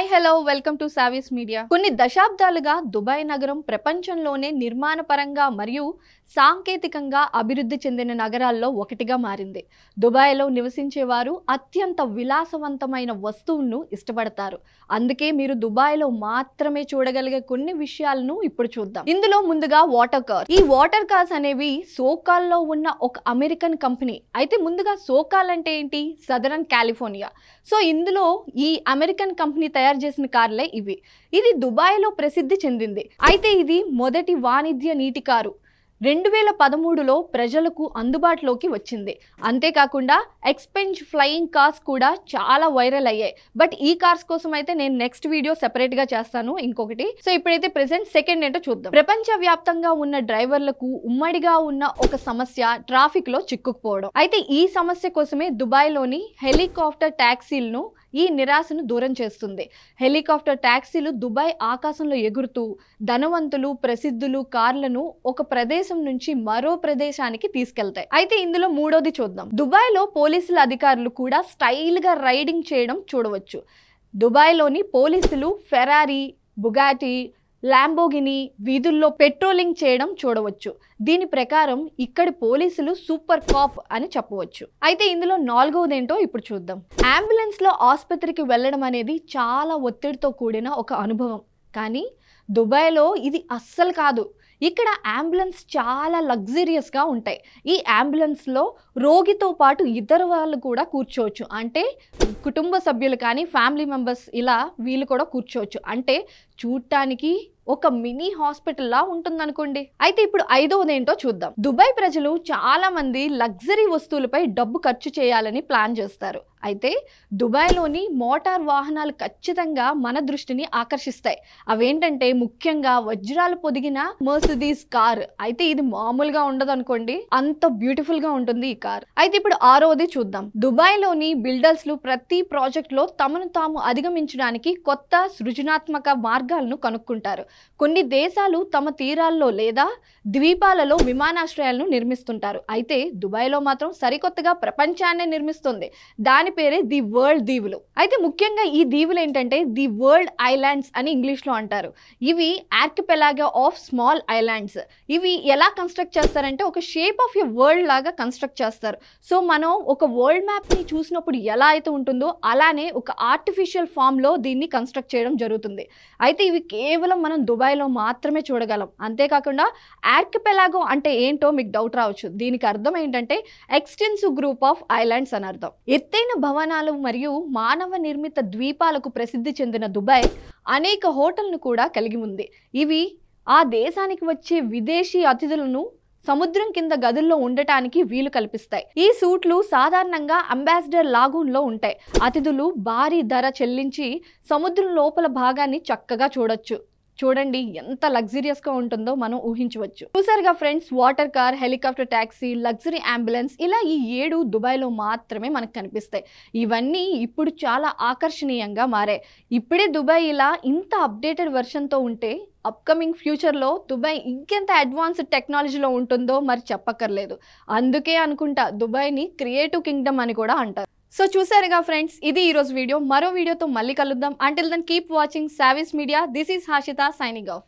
hi hello welcome to Savi's media కొన్ని దశాబ్దాలుగా Dubai నగరం ప్రపంచంలోనే నిర్మాణ పరంగా మరియు సాంకేతికంగా అభివృద్ధి చెందిన నగరాల్లో ఒకటిగా మారింది దుబాయ్లో నివసించేవారు అత్యంత విలాసవంతమైన వస్తువులను ఇష్టపడతారు అందుకే మీరు దుబాయ్లో మాత్రమే చూడగలిగే కొన్ని విషయాలను ఇప్పుడు చూద్దాం ఇందులో ముందుగా వాటర్ కార్ ఈ వాటర్ కార్స్ అనేవి సోకాల్లో ఉన్న ఒక అమెరికన్ కంపెనీ అయితే ముందుగా సోకాల్ అంటే ఏంటి సదరన్ కాలిఫోర్నియా సో ఇందులో ఈ అమెరికన్ కంపెనీ తయారు తయారు చేసిన కార్లే ఇవి ఇది దుబాయ్ లో ప్రసిద్ధి చెందింది అయితే ఇది మొదటి వాణిజ్య నీటి కారు రెండు వేల పదమూడులో ప్రజలకు అందుబాటులోకి వచ్చింది అంతేకాకుండా ఎక్స్పెంజ్ ఫ్లయింగ్ కార్స్ కూడా చాలా వైరల్ అయ్యాయి బట్ ఈ కార్స్ కోసం అయితే నేను నెక్స్ట్ వీడియో సెపరేట్గా చేస్తాను ఇంకొకటి సో ఇప్పుడైతే ప్రెసెంట్ సెకండ్ ఏంటో చూద్దాం ప్రపంచవ్యాప్తంగా ఉన్న డ్రైవర్లకు ఉమ్మడిగా ఉన్న ఒక సమస్య ట్రాఫిక్లో చిక్కుకుపోవడం అయితే ఈ సమస్య కోసమే దుబాయ్లోని హెలికాప్టర్ ట్యాక్సీలను ఈ నిరాశను దూరం చేస్తుంది హెలికాప్టర్ ట్యాక్సీలు దుబాయ్ ఆకాశంలో ఎగురుతూ ధనవంతులు ప్రసిద్ధులు కార్లను ఒక ప్రదేశం ప్రదేశం నుంచి మరో ప్రదేశానికి తీసుకెళ్తాయి అయితే ఇందులో మూడోది చూద్దాం దుబాయ్ లో పోలీసుల అధికారులు కూడా స్టైల్ గా రైడింగ్ చేయడం చూడవచ్చు దుబాయ్లోని పోలీసులు ఫెరారీ బుగాటి ల్యాంబోగిని వీధుల్లో పెట్రోలింగ్ చేయడం చూడవచ్చు దీని ప్రకారం ఇక్కడి పోలీసులు సూపర్ కాప్ అని చెప్పవచ్చు అయితే ఇందులో నాలుగవదేంటో ఇప్పుడు చూద్దాం లో ఆసుపత్రికి వెళ్ళడం అనేది చాలా ఒత్తిడితో కూడిన ఒక అనుభవం కానీ దుబాయ్లో ఇది అస్సలు కాదు ఇక్కడ అంబులెన్స్ చాలా లగ్జరియస్గా ఉంటాయి ఈ అంబులెన్స్లో రోగితో పాటు ఇద్దరు వాళ్ళు కూడా కూర్చోవచ్చు అంటే కుటుంబ సభ్యులు కానీ ఫ్యామిలీ మెంబర్స్ ఇలా వీళ్ళు కూడా కూర్చోవచ్చు అంటే చూడటానికి ఒక మినీ హాస్పిటల్ ఉంటుంది ఉంటుందనుకోండి అయితే ఇప్పుడు ఐదవది ఏంటో చూద్దాం దుబాయ్ ప్రజలు చాలా మంది లగ్జరీ వస్తువులపై డబ్బు ఖర్చు చేయాలని ప్లాన్ చేస్తారు అయితే దుబాయ్లోని మోటార్ వాహనాలు ఖచ్చితంగా మన దృష్టిని ఆకర్షిస్తాయి అవేంటంటే ముఖ్యంగా వజ్రాలు పొదిగిన మర్సిడీస్ కార్ అయితే ఇది మామూలుగా ఉండదు అనుకోండి అంత బ్యూటిఫుల్ గా ఉంటుంది ఈ కార్ అయితే ఇప్పుడు ఆరోది చూద్దాం దుబాయ్లోని బిల్డర్స్ లు ప్రతి ప్రాజెక్ట్ లో తమను తాము అధిగమించడానికి కొత్త సృజనాత్మక మార్గ మార్గాలను కనుక్కుంటారు కొన్ని దేశాలు తమ తీరాల్లో లేదా ద్వీపాలలో విమానాశ్రయాలను నిర్మిస్తుంటారు అయితే దుబాయ్లో మాత్రం సరికొత్తగా ప్రపంచాన్ని నిర్మిస్తుంది దాని పేరే ది వరల్డ్ దీవులు అయితే ముఖ్యంగా ఈ దీవులు ఏంటంటే ది వరల్డ్ ఐలాండ్స్ అని ఇంగ్లీష్లో అంటారు ఇవి ఆర్కిపెలాగా ఆఫ్ స్మాల్ ఐలాండ్స్ ఇవి ఎలా కన్స్ట్రక్ట్ చేస్తారంటే ఒక షేప్ ఆఫ్ ఎ వరల్డ్ లాగా కన్స్ట్రక్ట్ చేస్తారు సో మనం ఒక వరల్డ్ మ్యాప్ని చూసినప్పుడు ఎలా అయితే ఉంటుందో అలానే ఒక ఆర్టిఫిషియల్ ఫామ్లో దీన్ని కన్స్ట్రక్ట్ చేయడం జరుగుతుంది అయితే అయితే ఇవి కేవలం మనం దుబాయ్లో మాత్రమే చూడగలం అంతేకాకుండా ఆర్కిపెలాగో అంటే ఏంటో మీకు డౌట్ రావచ్చు దీనికి అర్థం ఏంటంటే ఎక్స్టెన్సివ్ గ్రూప్ ఆఫ్ ఐలాండ్స్ అని అర్థం ఎత్తైన భవనాలు మరియు మానవ నిర్మిత ద్వీపాలకు ప్రసిద్ధి చెందిన దుబాయ్ అనేక హోటల్ను కూడా కలిగి ఉంది ఇవి ఆ దేశానికి వచ్చే విదేశీ అతిథులను సముద్రం కింద గదుల్లో ఉండటానికి వీలు కల్పిస్తాయి ఈ సూట్లు సాధారణంగా అంబాసిడర్ లాగూన్లో ఉంటాయి అతిథులు భారీ ధర చెల్లించి సముద్రం లోపల భాగాన్ని చక్కగా చూడొచ్చు చూడండి ఎంత లగ్జరియస్గా ఉంటుందో మనం ఊహించవచ్చు చూసారుగా friends water car helicopter taxi luxury ambulance ఇలా ఈ ఏడు దుబాయ్లో మాత్రమే మనకు కనిపిస్తాయి ఇవన్నీ ఇప్పుడు చాలా ఆకర్షణీయంగా మారాయి ఇప్పుడే దుబాయ్ ఇలా ఇంత అప్డేటెడ్ వెర్షన్తో ఉంటే అప్కమింగ్ ఫ్యూచర్లో దుబాయ్ ఇంకెంత అడ్వాన్స్డ్ టెక్నాలజీలో ఉంటుందో మరి చెప్పక్కర్లేదు అందుకే అనుకుంటా దుబాయ్ని క్రియేటివ్ కింగ్డమ్ అని కూడా అంటారు సో చూసారుగా ఫ్రెండ్స్ ఇది ఈరోజు వీడియో మరో వీడియోతో మళ్ళీ కలుద్దాం until then keep watching Savi's media this is Hashita signing of